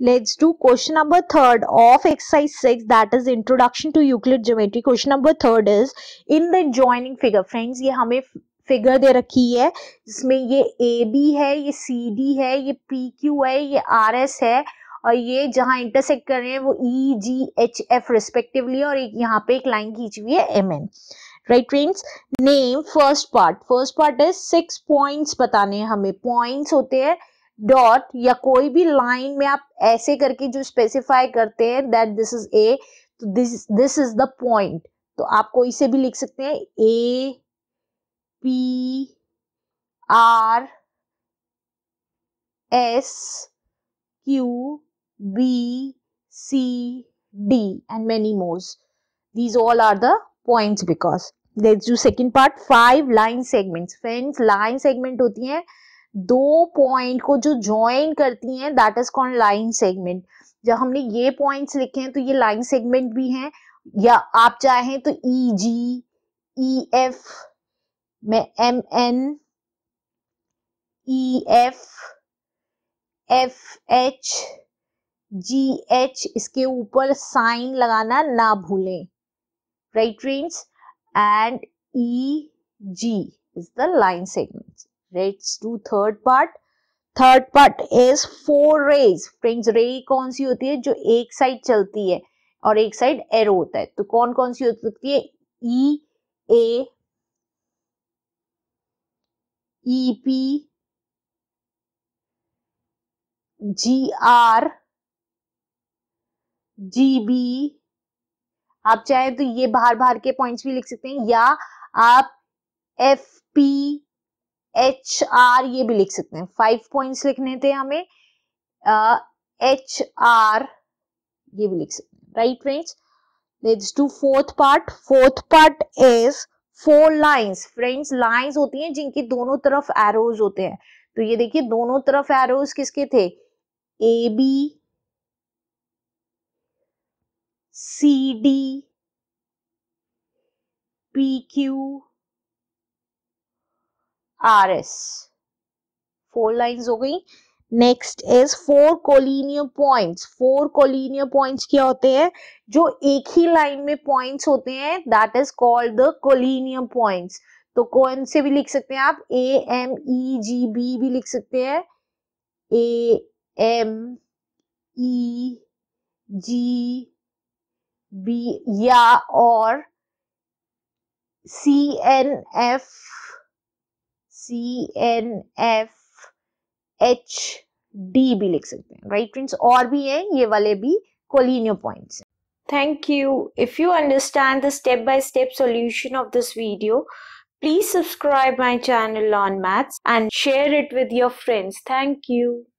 Let's do question number third of exercise 6 that is introduction to Euclid geometry. Question number third is in the joining figure. Friends ये हमें figure दे रखी है जिसमें ये A B है ये C D है ये पी क्यू है ये आर एस है और ये जहाँ इंटरसेक्ट कर रहे हैं वो E G H F respectively और एक यहाँ पे एक लाइन खींची हुई है M N right friends name first part first part is six points बताने हैं हमें पॉइंट्स होते हैं डॉट या कोई भी लाइन में आप ऐसे करके जो स्पेसिफाई करते हैं दैट दिस इज ए तो this this is the point तो आप कोई से भी लिख सकते हैं A P R S Q B C D and many more these all are the point because let's do second part five line segment friends line segment होती है दो पॉइंट को जो ज्वाइन करती हैं that is called line segment जब हमने ये पॉइंट्स लिखे हैं तो ये लाइन सेगमेंट भी हैं या आप चाहें तो ई जी ई एफ में M N E F F H G H इसके ऊपर साइन लगाना ना भूलें right friends and E G is the line segments let's do third part third part is four rays friends ray कौन सी होती है जो एक साइड चलती है और एक साइड एरो होता है तो कौन कौन सी हो सकती है E A E P G R G B आप चाहे तो ये बाहर बाहर के पॉइंट्स भी लिख सकते हैं या आप एफ पी एच आर ये भी लिख सकते हैं फाइव पॉइंट्स लिखने थे हमें एच uh, आर ये भी लिख सकते हैं right friends let's do fourth part fourth part is four lines friends lines होती हैं जिनकी दोनों तरफ एरोज होते हैं तो ये देखिए दोनों तरफ एरोज किसके थे A B C D P Q R S four lines हो गई next is four collinear points four collinear points क्या होते हैं जो एक ही लाइन में पॉइंट्स होते हैं that is called the collinear points तो कौन से भी लिख सकते हैं आप A M E G B भी लिख सकते हैं A M E ji B या और C N F C N F H D भी लिख सकते हैं राइट फ्रेंड्स और भी हैं ये वाले भी कोलिनियो पॉइंट्स हैं thank you if you understand the step by step solution of this video please subscribe my channel on maths and share it with your friends thank you